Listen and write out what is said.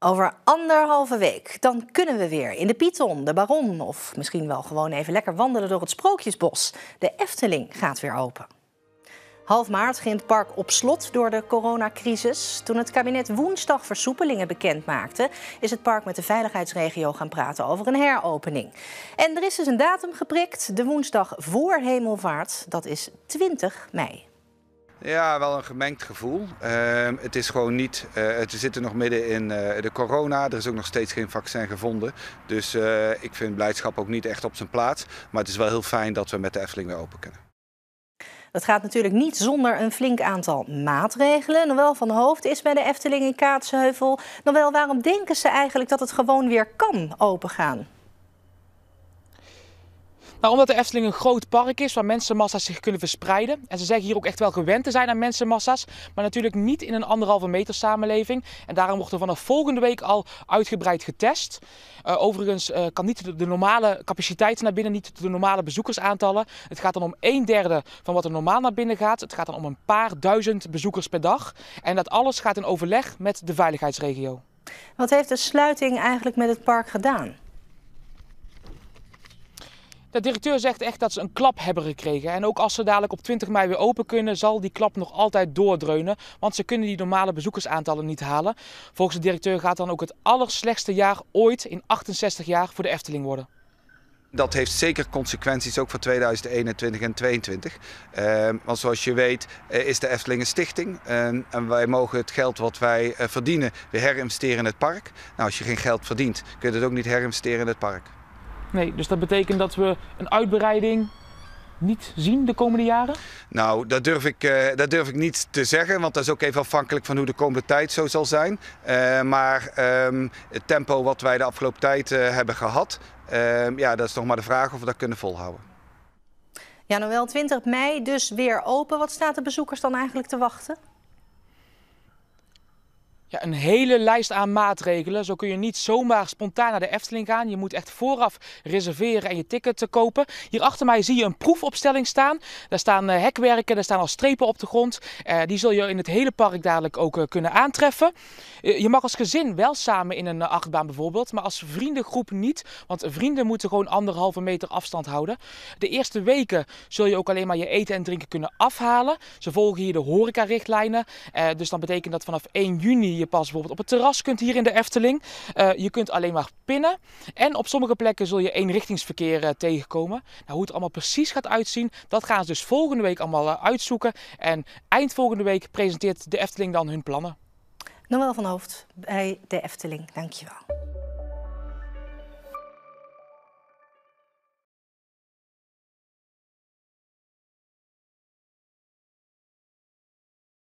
Over anderhalve week, dan kunnen we weer in de Python, de Baron... of misschien wel gewoon even lekker wandelen door het Sprookjesbos. De Efteling gaat weer open. Half maart ging het park op slot door de coronacrisis. Toen het kabinet woensdag versoepelingen bekend maakte... is het park met de veiligheidsregio gaan praten over een heropening. En er is dus een datum geprikt, de woensdag voor hemelvaart. Dat is 20 mei. Ja, wel een gemengd gevoel. Ehm, het is gewoon niet. Eh, we zitten nog midden in eh, de corona. Er is ook nog steeds geen vaccin gevonden. Dus eh, ik vind blijdschap ook niet echt op zijn plaats. Maar het is wel heel fijn dat we met de Efteling weer open kunnen. Dat gaat natuurlijk niet zonder een flink aantal maatregelen. wel van Hoofd is bij de Efteling in Kaatsheuvel. wel waarom denken ze eigenlijk dat het gewoon weer kan opengaan? Nou, omdat de Efteling een groot park is waar mensenmassa's zich kunnen verspreiden. En ze zeggen hier ook echt wel gewend te zijn aan mensenmassa's. Maar natuurlijk niet in een anderhalve meter samenleving. En daarom wordt er vanaf volgende week al uitgebreid getest. Eh, overigens eh, kan niet de normale capaciteit naar binnen, niet de normale bezoekersaantallen. Het gaat dan om een derde van wat er normaal naar binnen gaat. Het gaat dan om een paar duizend bezoekers per dag. En dat alles gaat in overleg met de veiligheidsregio. Wat heeft de sluiting eigenlijk met het park gedaan? De directeur zegt echt dat ze een klap hebben gekregen. En ook als ze dadelijk op 20 mei weer open kunnen, zal die klap nog altijd doordreunen. Want ze kunnen die normale bezoekersaantallen niet halen. Volgens de directeur gaat dan ook het allerslechtste jaar ooit in 68 jaar voor de Efteling worden. Dat heeft zeker consequenties ook voor 2021 en 2022. Ehm, want zoals je weet eh, is de Efteling een stichting. Ehm, en wij mogen het geld wat wij eh, verdienen weer herinvesteren in het park. Nou, als je geen geld verdient, kun je het ook niet herinvesteren in het park. Nee, dus dat betekent dat we een uitbreiding niet zien de komende jaren? Nou, dat durf, ik, eh, dat durf ik niet te zeggen, want dat is ook even afhankelijk van hoe de komende tijd zo zal zijn. Eh, maar ehm, het tempo wat wij de afgelopen tijd eh, hebben gehad, ehm, ja, dat is nog maar de vraag of we dat kunnen volhouden. Ja, nou wel 20 mei dus weer open. Wat staat de bezoekers dan eigenlijk te wachten? ja, een hele lijst aan maatregelen. Zo kun je niet zomaar spontaan naar de Efteling gaan. Je moet echt vooraf reserveren en je ticket te kopen. Hier achter mij zie je een proefopstelling staan. Daar staan eh, hekwerken, daar staan al strepen op de grond. Eh, die zul je in het hele park dadelijk ook eh, kunnen aantreffen. je mag als gezin wel samen in een achtbaan bijvoorbeeld, maar als vriendengroep niet. Want vrienden moeten gewoon anderhalve meter afstand houden. De eerste weken zul je ook alleen maar je eten en drinken kunnen afhalen. Ze volgen hier de horecarichtlijnen. dus dan betekent dat vanaf 1 juni je pas bijvoorbeeld op het terras kunt hier in de Efteling. Eh, je kunt alleen maar pinnen. En op sommige plekken zul je eenrichtingsverkeer eh, tegenkomen. Nou, hoe het allemaal precies gaat uitzien, dat gaan ze dus volgende week allemaal eh, uitzoeken. En eind volgende week presenteert de Efteling dan hun plannen. Noël van Hoofd bij de Efteling, dankjewel.